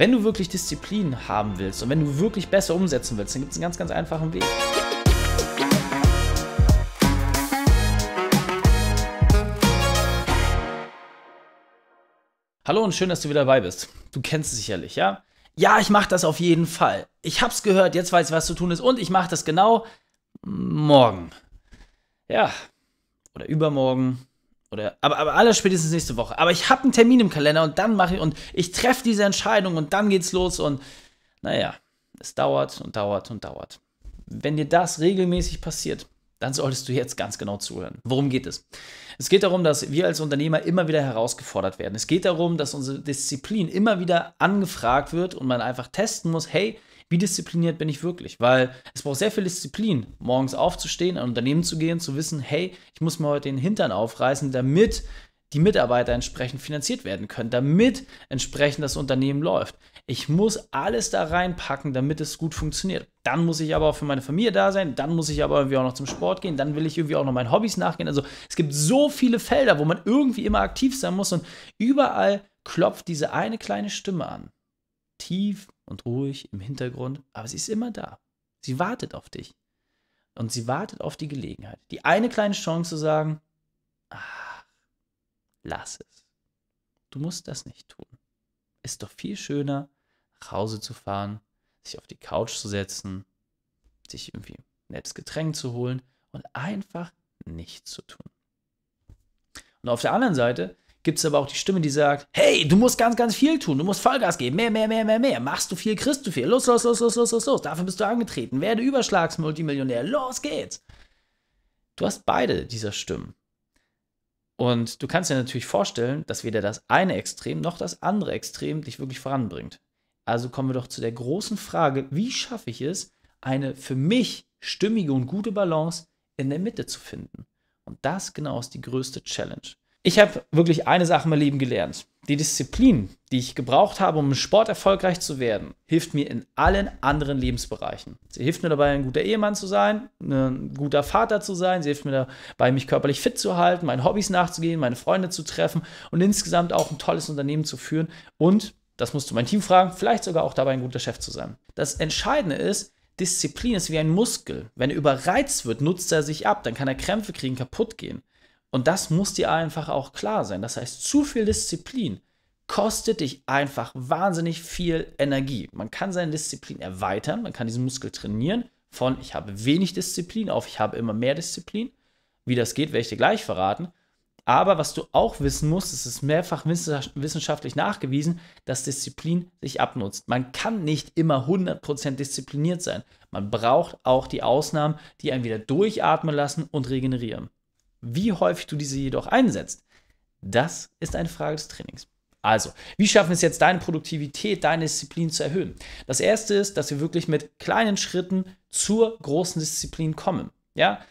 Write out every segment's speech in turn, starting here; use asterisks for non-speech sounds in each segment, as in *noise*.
Wenn du wirklich Disziplin haben willst und wenn du wirklich besser umsetzen willst, dann gibt es einen ganz, ganz einfachen Weg. Hallo und schön, dass du wieder dabei bist. Du kennst es sicherlich, ja? Ja, ich mache das auf jeden Fall. Ich habe es gehört, jetzt weiß ich, was zu tun ist und ich mache das genau morgen. Ja, oder übermorgen oder, aber, aber alles spätestens nächste Woche. Aber ich habe einen Termin im Kalender und dann mache ich und ich treffe diese Entscheidung und dann geht's los und naja, es dauert und dauert und dauert. Wenn dir das regelmäßig passiert, dann solltest du jetzt ganz genau zuhören. Worum geht es? Es geht darum, dass wir als Unternehmer immer wieder herausgefordert werden. Es geht darum, dass unsere Disziplin immer wieder angefragt wird und man einfach testen muss, hey, wie diszipliniert bin ich wirklich? Weil es braucht sehr viel Disziplin, morgens aufzustehen, ein Unternehmen zu gehen, zu wissen, hey, ich muss mir heute den Hintern aufreißen, damit die Mitarbeiter entsprechend finanziert werden können, damit entsprechend das Unternehmen läuft. Ich muss alles da reinpacken, damit es gut funktioniert. Dann muss ich aber auch für meine Familie da sein, dann muss ich aber irgendwie auch noch zum Sport gehen, dann will ich irgendwie auch noch meinen Hobbys nachgehen. Also es gibt so viele Felder, wo man irgendwie immer aktiv sein muss und überall klopft diese eine kleine Stimme an. Tief und ruhig im Hintergrund, aber sie ist immer da. Sie wartet auf dich. Und sie wartet auf die Gelegenheit. Die eine kleine Chance zu sagen, ach, lass es. Du musst das nicht tun. Ist doch viel schöner, nach Hause zu fahren, sich auf die Couch zu setzen, sich irgendwie ein nettes Getränk zu holen und einfach nichts zu tun. Und auf der anderen Seite gibt es aber auch die Stimme, die sagt, hey, du musst ganz, ganz viel tun, du musst Vollgas geben, mehr, mehr, mehr, mehr, mehr, machst du viel, kriegst du viel, los, los, los, los, los, los, los, dafür bist du angetreten, werde Überschlagsmultimillionär, los geht's. Du hast beide dieser Stimmen. Und du kannst dir natürlich vorstellen, dass weder das eine Extrem noch das andere Extrem dich wirklich voranbringt. Also kommen wir doch zu der großen Frage, wie schaffe ich es, eine für mich stimmige und gute Balance in der Mitte zu finden? Und das genau ist die größte Challenge. Ich habe wirklich eine Sache im Leben gelernt. Die Disziplin, die ich gebraucht habe, um im Sport erfolgreich zu werden, hilft mir in allen anderen Lebensbereichen. Sie hilft mir dabei, ein guter Ehemann zu sein, ne, ein guter Vater zu sein. Sie hilft mir dabei, mich körperlich fit zu halten, meinen Hobbys nachzugehen, meine Freunde zu treffen und insgesamt auch ein tolles Unternehmen zu führen. Und, das musst du mein Team fragen, vielleicht sogar auch dabei ein guter Chef zu sein. Das Entscheidende ist, Disziplin ist wie ein Muskel. Wenn er überreizt wird, nutzt er sich ab, dann kann er Krämpfe kriegen, kaputt gehen. Und das muss dir einfach auch klar sein. Das heißt, zu viel Disziplin kostet dich einfach wahnsinnig viel Energie. Man kann seine Disziplin erweitern, man kann diesen Muskel trainieren von ich habe wenig Disziplin auf ich habe immer mehr Disziplin. Wie das geht, werde ich dir gleich verraten. Aber was du auch wissen musst, es ist mehrfach wissenschaftlich nachgewiesen, dass Disziplin sich abnutzt. Man kann nicht immer 100% diszipliniert sein. Man braucht auch die Ausnahmen, die einen wieder durchatmen lassen und regenerieren. Wie häufig du diese jedoch einsetzt, das ist eine Frage des Trainings. Also, wie schaffen wir es jetzt, deine Produktivität, deine Disziplin zu erhöhen? Das erste ist, dass wir wirklich mit kleinen Schritten zur großen Disziplin kommen. Ja,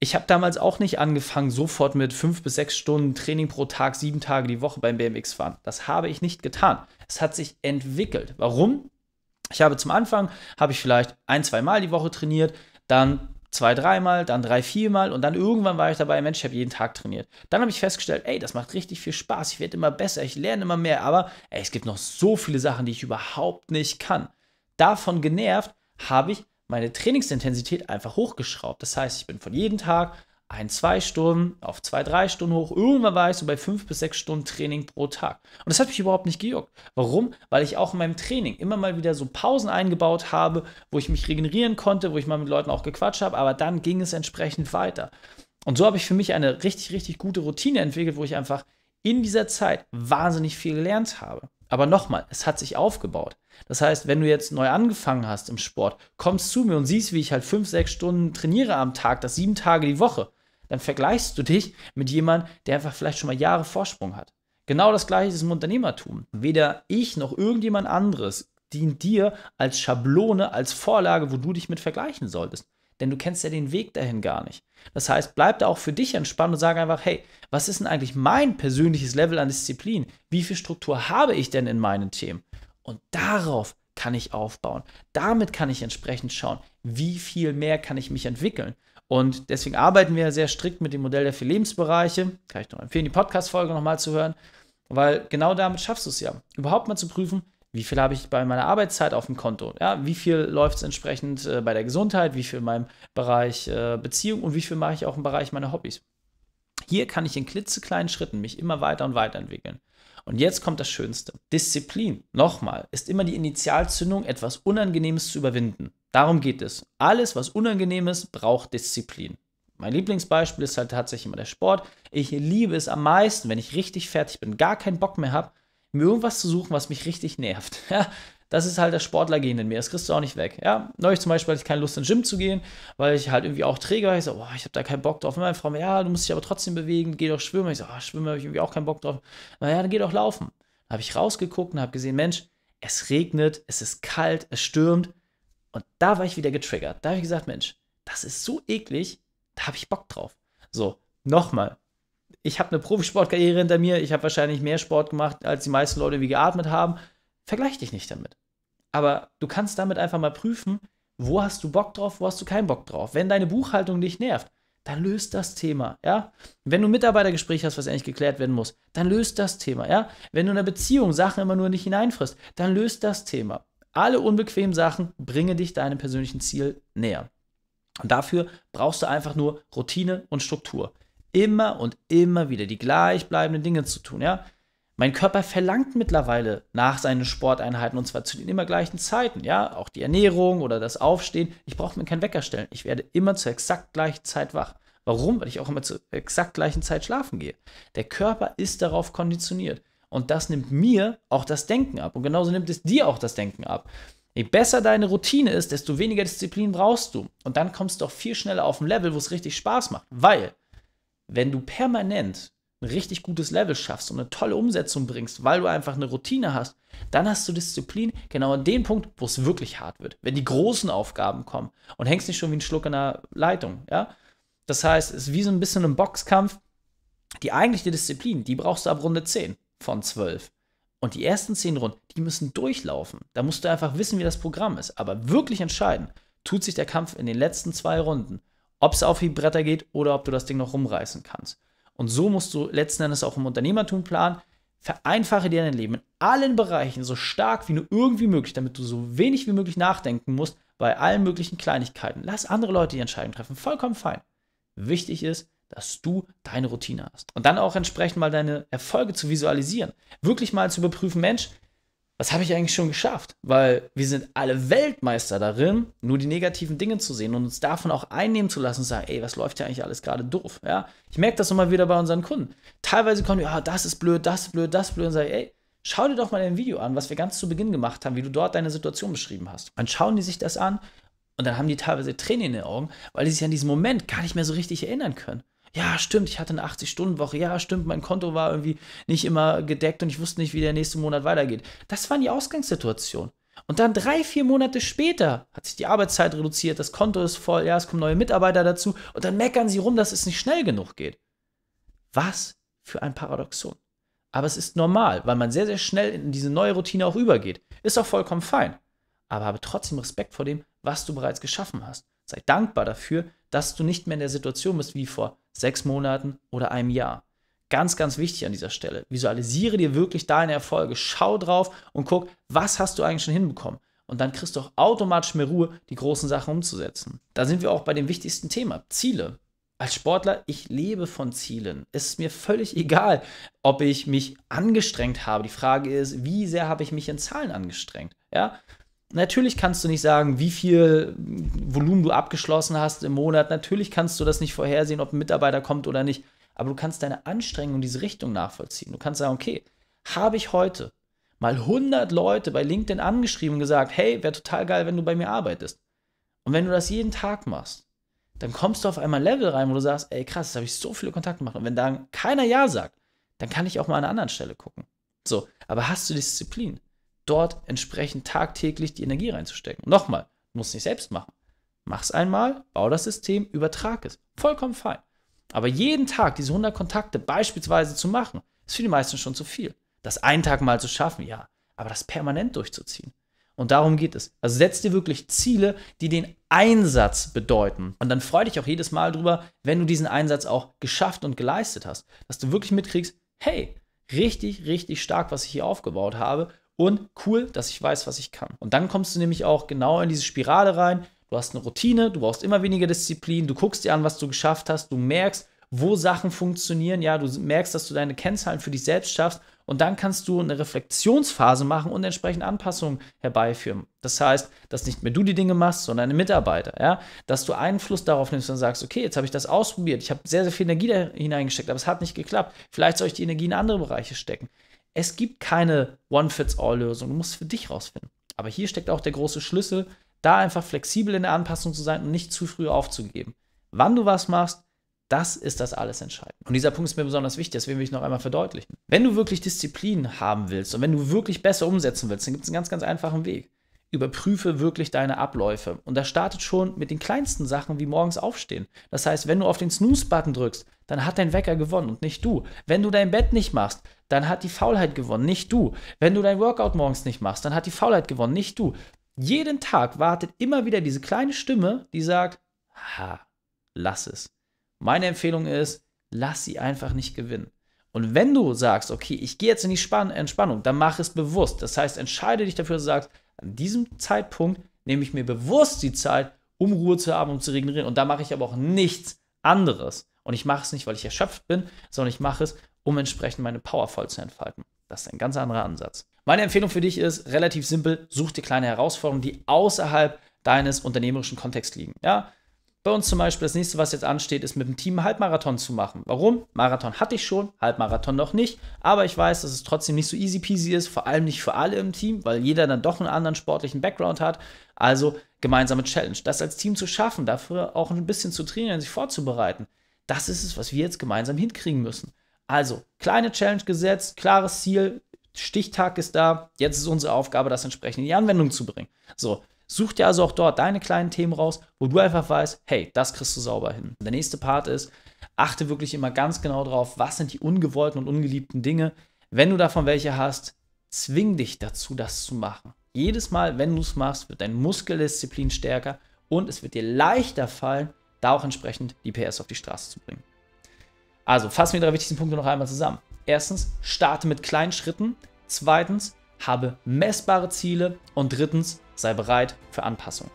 ich habe damals auch nicht angefangen, sofort mit fünf bis sechs Stunden Training pro Tag, sieben Tage die Woche beim BMX fahren. Das habe ich nicht getan. Es hat sich entwickelt. Warum? Ich habe zum Anfang, habe ich vielleicht ein, zwei Mal die Woche trainiert, dann zwei, dreimal, dann drei, viermal und dann irgendwann war ich dabei, Mensch, ich habe jeden Tag trainiert. Dann habe ich festgestellt, ey, das macht richtig viel Spaß, ich werde immer besser, ich lerne immer mehr, aber ey, es gibt noch so viele Sachen, die ich überhaupt nicht kann. Davon genervt habe ich meine Trainingsintensität einfach hochgeschraubt. Das heißt, ich bin von jedem Tag ein, zwei Stunden, auf zwei, drei Stunden hoch. Irgendwann war ich so bei fünf bis sechs Stunden Training pro Tag. Und das hat mich überhaupt nicht gejuckt. Warum? Weil ich auch in meinem Training immer mal wieder so Pausen eingebaut habe, wo ich mich regenerieren konnte, wo ich mal mit Leuten auch gequatscht habe, aber dann ging es entsprechend weiter. Und so habe ich für mich eine richtig, richtig gute Routine entwickelt, wo ich einfach in dieser Zeit wahnsinnig viel gelernt habe. Aber nochmal, es hat sich aufgebaut. Das heißt, wenn du jetzt neu angefangen hast im Sport, kommst zu mir und siehst, wie ich halt fünf, sechs Stunden trainiere am Tag, das sieben Tage die Woche, dann vergleichst du dich mit jemandem, der einfach vielleicht schon mal Jahre Vorsprung hat. Genau das gleiche ist im Unternehmertum. Weder ich noch irgendjemand anderes dient dir als Schablone, als Vorlage, wo du dich mit vergleichen solltest. Denn du kennst ja den Weg dahin gar nicht. Das heißt, bleib da auch für dich entspannt und sag einfach, hey, was ist denn eigentlich mein persönliches Level an Disziplin? Wie viel Struktur habe ich denn in meinen Themen? Und darauf kann ich aufbauen. Damit kann ich entsprechend schauen, wie viel mehr kann ich mich entwickeln. Und deswegen arbeiten wir sehr strikt mit dem Modell der vier Lebensbereiche. Kann ich noch empfehlen, die Podcast-Folge nochmal zu hören, weil genau damit schaffst du es ja. Überhaupt mal zu prüfen, wie viel habe ich bei meiner Arbeitszeit auf dem Konto? Ja, wie viel läuft es entsprechend äh, bei der Gesundheit, wie viel in meinem Bereich äh, Beziehung und wie viel mache ich auch im Bereich meiner Hobbys? Hier kann ich in klitzekleinen Schritten mich immer weiter und weiter entwickeln. Und jetzt kommt das Schönste. Disziplin, nochmal, ist immer die Initialzündung, etwas Unangenehmes zu überwinden. Darum geht es. Alles, was unangenehm ist, braucht Disziplin. Mein Lieblingsbeispiel ist halt tatsächlich immer der Sport. Ich liebe es am meisten, wenn ich richtig fertig bin, gar keinen Bock mehr habe, mir irgendwas zu suchen, was mich richtig nervt. *laughs* Das ist halt das Sportlergehen in mir. Das kriegst du auch nicht weg. Ja, neulich zum Beispiel hatte ich keine Lust, ins Gym zu gehen, weil ich halt irgendwie auch träge war. Ich so, oh, ich habe da keinen Bock drauf. Und meine Frau mir, ja, du musst dich aber trotzdem bewegen, geh doch schwimmen. Ich so, oh, schwimmen habe ich irgendwie auch keinen Bock drauf. Naja, dann geh doch laufen. Dann habe ich rausgeguckt und habe gesehen, Mensch, es regnet, es ist kalt, es stürmt. Und da war ich wieder getriggert. Da habe ich gesagt, Mensch, das ist so eklig, da habe ich Bock drauf. So, nochmal, ich habe eine Profisportkarriere hinter mir, ich habe wahrscheinlich mehr Sport gemacht, als die meisten Leute wie geatmet haben vergleich dich nicht damit. Aber du kannst damit einfach mal prüfen, wo hast du Bock drauf, wo hast du keinen Bock drauf. Wenn deine Buchhaltung dich nervt, dann löst das Thema, ja? Wenn du ein Mitarbeitergespräch hast, was endlich geklärt werden muss, dann löst das Thema, ja? Wenn du in einer Beziehung Sachen immer nur nicht hineinfrisst, dann löst das Thema. Alle unbequemen Sachen bringen dich deinem persönlichen Ziel näher. Und dafür brauchst du einfach nur Routine und Struktur. Immer und immer wieder die gleichbleibenden Dinge zu tun, ja? Mein Körper verlangt mittlerweile nach seinen Sporteinheiten und zwar zu den immer gleichen Zeiten. Ja, auch die Ernährung oder das Aufstehen. Ich brauche mir keinen Wecker stellen. Ich werde immer zur exakt gleichen Zeit wach. Warum? Weil ich auch immer zur exakt gleichen Zeit schlafen gehe. Der Körper ist darauf konditioniert. Und das nimmt mir auch das Denken ab. Und genauso nimmt es dir auch das Denken ab. Je besser deine Routine ist, desto weniger Disziplin brauchst du. Und dann kommst du auch viel schneller auf ein Level, wo es richtig Spaß macht. Weil, wenn du permanent ein richtig gutes Level schaffst und eine tolle Umsetzung bringst, weil du einfach eine Routine hast, dann hast du Disziplin genau an dem Punkt, wo es wirklich hart wird, wenn die großen Aufgaben kommen und hängst nicht schon wie ein Schluck in der Leitung, ja. Das heißt, es ist wie so ein bisschen ein Boxkampf. Die eigentliche Disziplin, die brauchst du ab Runde 10 von 12. Und die ersten 10 Runden, die müssen durchlaufen. Da musst du einfach wissen, wie das Programm ist. Aber wirklich entscheiden, tut sich der Kampf in den letzten zwei Runden. Ob es auf die Bretter geht oder ob du das Ding noch rumreißen kannst. Und so musst du letzten Endes auch im Unternehmertum planen. Vereinfache dir dein Leben in allen Bereichen so stark wie nur irgendwie möglich, damit du so wenig wie möglich nachdenken musst bei allen möglichen Kleinigkeiten. Lass andere Leute die Entscheidung treffen. Vollkommen fein. Wichtig ist, dass du deine Routine hast. Und dann auch entsprechend mal deine Erfolge zu visualisieren. Wirklich mal zu überprüfen, Mensch, was habe ich eigentlich schon geschafft? Weil wir sind alle Weltmeister darin, nur die negativen Dinge zu sehen und uns davon auch einnehmen zu lassen und sagen, ey, was läuft ja eigentlich alles gerade doof? Ja, ich merke das immer wieder bei unseren Kunden. Teilweise kommen die, ah, das ist blöd, das ist blöd, das ist blöd und sagen, ey, schau dir doch mal ein Video an, was wir ganz zu Beginn gemacht haben, wie du dort deine Situation beschrieben hast. Dann schauen die sich das an und dann haben die teilweise Tränen in den Augen, weil die sich an diesen Moment gar nicht mehr so richtig erinnern können ja, stimmt, ich hatte eine 80-Stunden-Woche, ja, stimmt, mein Konto war irgendwie nicht immer gedeckt und ich wusste nicht, wie der nächste Monat weitergeht. Das waren die Ausgangssituationen. Und dann drei, vier Monate später hat sich die Arbeitszeit reduziert, das Konto ist voll, ja, es kommen neue Mitarbeiter dazu und dann meckern sie rum, dass es nicht schnell genug geht. Was für ein Paradoxon. Aber es ist normal, weil man sehr, sehr schnell in diese neue Routine auch übergeht. Ist auch vollkommen fein. Aber habe trotzdem Respekt vor dem, was du bereits geschaffen hast. Sei dankbar dafür, dass du nicht mehr in der Situation bist wie vor sechs Monaten oder einem Jahr. Ganz, ganz wichtig an dieser Stelle. Visualisiere dir wirklich deine Erfolge. Schau drauf und guck, was hast du eigentlich schon hinbekommen. Und dann kriegst du auch automatisch mehr Ruhe, die großen Sachen umzusetzen. Da sind wir auch bei dem wichtigsten Thema, Ziele. Als Sportler, ich lebe von Zielen. Es ist mir völlig *laughs* egal, ob ich mich angestrengt habe. Die Frage ist, wie sehr habe ich mich in Zahlen angestrengt? Ja, Natürlich kannst du nicht sagen, wie viel Volumen du abgeschlossen hast im Monat. Natürlich kannst du das nicht vorhersehen, ob ein Mitarbeiter kommt oder nicht. Aber du kannst deine Anstrengung in diese Richtung nachvollziehen. Du kannst sagen, okay, habe ich heute mal 100 Leute bei LinkedIn angeschrieben und gesagt, hey, wäre total geil, wenn du bei mir arbeitest. Und wenn du das jeden Tag machst, dann kommst du auf einmal Level rein, wo du sagst, ey, krass, jetzt habe ich so viele Kontakte gemacht. Und wenn dann keiner Ja sagt, dann kann ich auch mal an einer anderen Stelle gucken. So, aber hast du Disziplin? dort entsprechend tagtäglich die Energie reinzustecken. Nochmal, du musst es nicht selbst machen. Mach es einmal, bau das System, übertrag es. Vollkommen fein. Aber jeden Tag diese 100 Kontakte beispielsweise zu machen, ist für die meisten schon zu viel. Das einen Tag mal zu schaffen, ja, aber das permanent durchzuziehen. Und darum geht es. Also setz dir wirklich Ziele, die den Einsatz bedeuten. Und dann freu dich auch jedes Mal drüber, wenn du diesen Einsatz auch geschafft und geleistet hast. Dass du wirklich mitkriegst, hey, richtig, richtig stark, was ich hier aufgebaut habe und cool, dass ich weiß, was ich kann. Und dann kommst du nämlich auch genau in diese Spirale rein. Du hast eine Routine, du brauchst immer weniger Disziplin, du guckst dir an, was du geschafft hast, du merkst, wo Sachen funktionieren, ja, du merkst, dass du deine Kennzahlen für dich selbst schaffst und dann kannst du eine Reflexionsphase machen und entsprechend Anpassungen herbeiführen. Das heißt, dass nicht mehr du die Dinge machst, sondern deine Mitarbeiter, ja, dass du Einfluss darauf nimmst und sagst, okay, jetzt habe ich das ausprobiert, ich habe sehr, sehr viel Energie da hineingesteckt, aber es hat nicht geklappt. Vielleicht soll ich die Energie in andere Bereiche stecken. Es gibt keine One-Fits-All-Lösung. Du musst es für dich rausfinden. Aber hier steckt auch der große Schlüssel, da einfach flexibel in der Anpassung zu sein und nicht zu früh aufzugeben. Wann du was machst, das ist das alles entscheidend. Und dieser Punkt ist mir besonders wichtig, deswegen will ich noch einmal verdeutlichen. Wenn du wirklich Disziplin haben willst und wenn du wirklich besser umsetzen willst, dann gibt es einen ganz, ganz einfachen Weg. Überprüfe wirklich deine Abläufe. Und das startet schon mit den kleinsten Sachen wie morgens aufstehen. Das heißt, wenn du auf den Snooze-Button drückst, dann hat dein Wecker gewonnen und nicht du. Wenn du dein Bett nicht machst, dann hat die Faulheit gewonnen, nicht du. Wenn du dein Workout morgens nicht machst, dann hat die Faulheit gewonnen, nicht du. Jeden Tag wartet immer wieder diese kleine Stimme, die sagt, ha, lass es. Meine Empfehlung ist, lass sie einfach nicht gewinnen. Und wenn du sagst, okay, ich gehe jetzt in die Span Entspannung, dann mach es bewusst. Das heißt, entscheide dich dafür, dass du sagst, an diesem Zeitpunkt nehme ich mir bewusst die Zeit, um Ruhe zu haben, um zu regenerieren. Und da mache ich aber auch nichts anderes. Und ich mache es nicht, weil ich erschöpft bin, sondern ich mache es, um entsprechend meine Power voll zu entfalten. Das ist ein ganz anderer Ansatz. Meine Empfehlung für dich ist relativ simpel: such dir kleine Herausforderungen, die außerhalb deines unternehmerischen Kontexts liegen. Ja, bei uns zum Beispiel, das nächste, was jetzt ansteht, ist mit dem Team einen Halbmarathon zu machen. Warum? Marathon hatte ich schon, Halbmarathon noch nicht. Aber ich weiß, dass es trotzdem nicht so easy peasy ist, vor allem nicht für alle im Team, weil jeder dann doch einen anderen sportlichen Background hat. Also gemeinsame Challenge. Das als Team zu schaffen, dafür auch ein bisschen zu trainieren, sich vorzubereiten. Das ist es, was wir jetzt gemeinsam hinkriegen müssen. Also, kleine Challenge gesetzt, klares Ziel, Stichtag ist da, jetzt ist unsere Aufgabe, das entsprechend in die Anwendung zu bringen. So, such dir also auch dort deine kleinen Themen raus, wo du einfach weißt, hey, das kriegst du sauber hin. Der nächste Part ist, achte wirklich immer ganz genau drauf, was sind die ungewollten und ungeliebten Dinge. Wenn du davon welche hast, zwing dich dazu, das zu machen. Jedes Mal, wenn du es machst, wird deine Muskeldisziplin stärker und es wird dir leichter fallen, da auch entsprechend die PS auf die Straße zu bringen. Also fassen wir die drei wichtigsten Punkte noch einmal zusammen. Erstens, starte mit kleinen Schritten. Zweitens, habe messbare Ziele. Und drittens, sei bereit für Anpassungen.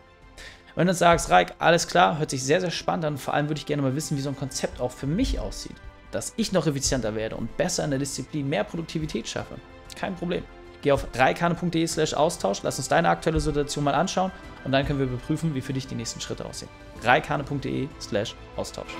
Wenn du sagst, Reik, alles klar, hört sich sehr, sehr spannend an. Vor allem würde ich gerne mal wissen, wie so ein Konzept auch für mich aussieht. Dass ich noch effizienter werde und besser in der Disziplin mehr Produktivität schaffe. Kein Problem. Geh auf reikane.de slash Austausch, lass uns deine aktuelle Situation mal anschauen und dann können wir überprüfen, wie für dich die nächsten Schritte aussehen. reikane.de slash Austausch.